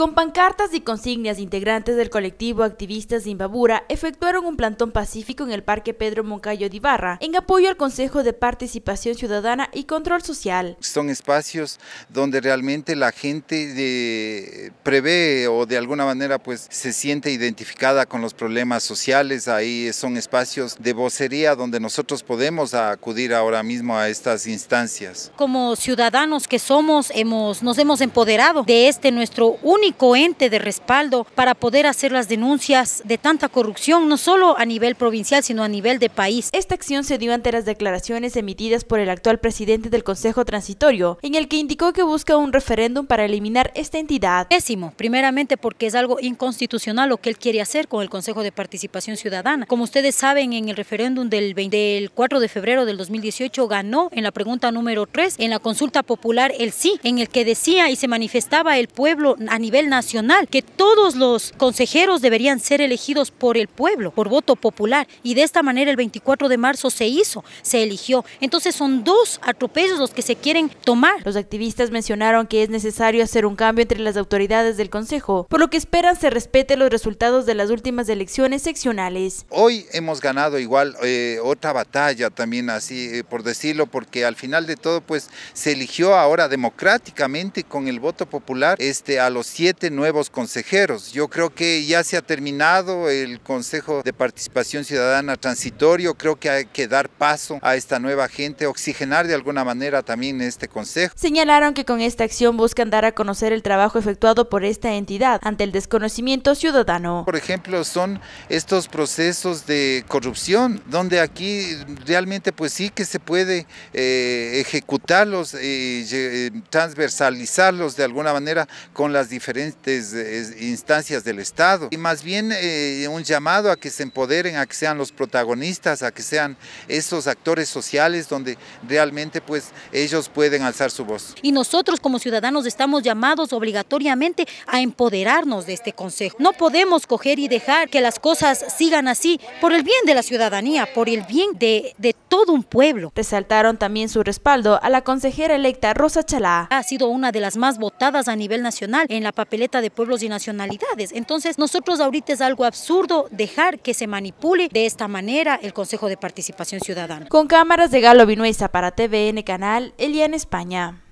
Con pancartas y consignias, integrantes del colectivo activistas de Imbabura efectuaron un plantón pacífico en el Parque Pedro Moncayo de Ibarra en apoyo al Consejo de Participación Ciudadana y Control Social. Son espacios donde realmente la gente eh, prevé o de alguna manera pues se siente identificada con los problemas sociales. Ahí son espacios de vocería donde nosotros podemos acudir ahora mismo a estas instancias. Como ciudadanos que somos, hemos, nos hemos empoderado de este nuestro único coente de respaldo para poder hacer las denuncias de tanta corrupción, no solo a nivel provincial, sino a nivel de país. Esta acción se dio ante las declaraciones emitidas por el actual presidente del Consejo Transitorio, en el que indicó que busca un referéndum para eliminar esta entidad. Pésimo, primeramente porque es algo inconstitucional lo que él quiere hacer con el Consejo de Participación Ciudadana. Como ustedes saben, en el referéndum del, del 4 de febrero del 2018 ganó en la pregunta número 3, en la consulta popular, el sí, en el que decía y se manifestaba el pueblo a nivel nacional, que todos los consejeros deberían ser elegidos por el pueblo, por voto popular, y de esta manera el 24 de marzo se hizo, se eligió. Entonces son dos atropellos los que se quieren tomar. Los activistas mencionaron que es necesario hacer un cambio entre las autoridades del Consejo, por lo que esperan se respete los resultados de las últimas elecciones seccionales. Hoy hemos ganado igual eh, otra batalla también así, eh, por decirlo, porque al final de todo pues se eligió ahora democráticamente con el voto popular este, a los siete nuevos consejeros. Yo creo que ya se ha terminado el Consejo de Participación Ciudadana transitorio, creo que hay que dar paso a esta nueva gente, oxigenar de alguna manera también este Consejo. Señalaron que con esta acción buscan dar a conocer el trabajo efectuado por esta entidad ante el desconocimiento ciudadano. Por ejemplo, son estos procesos de corrupción, donde aquí realmente pues sí que se puede eh, ejecutarlos, eh, y eh, transversalizarlos de alguna manera con las diferentes diferentes instancias del Estado. Y más bien eh, un llamado a que se empoderen, a que sean los protagonistas, a que sean esos actores sociales donde realmente pues ellos pueden alzar su voz. Y nosotros como ciudadanos estamos llamados obligatoriamente a empoderarnos de este Consejo. No podemos coger y dejar que las cosas sigan así por el bien de la ciudadanía, por el bien de, de todo un pueblo. Resaltaron también su respaldo a la consejera electa Rosa Chalá. Ha sido una de las más votadas a nivel nacional en la papeleta de pueblos y nacionalidades. Entonces, nosotros ahorita es algo absurdo dejar que se manipule de esta manera el Consejo de Participación Ciudadana. Con cámaras de Galo Vinuesa para TVN Canal, Elian España.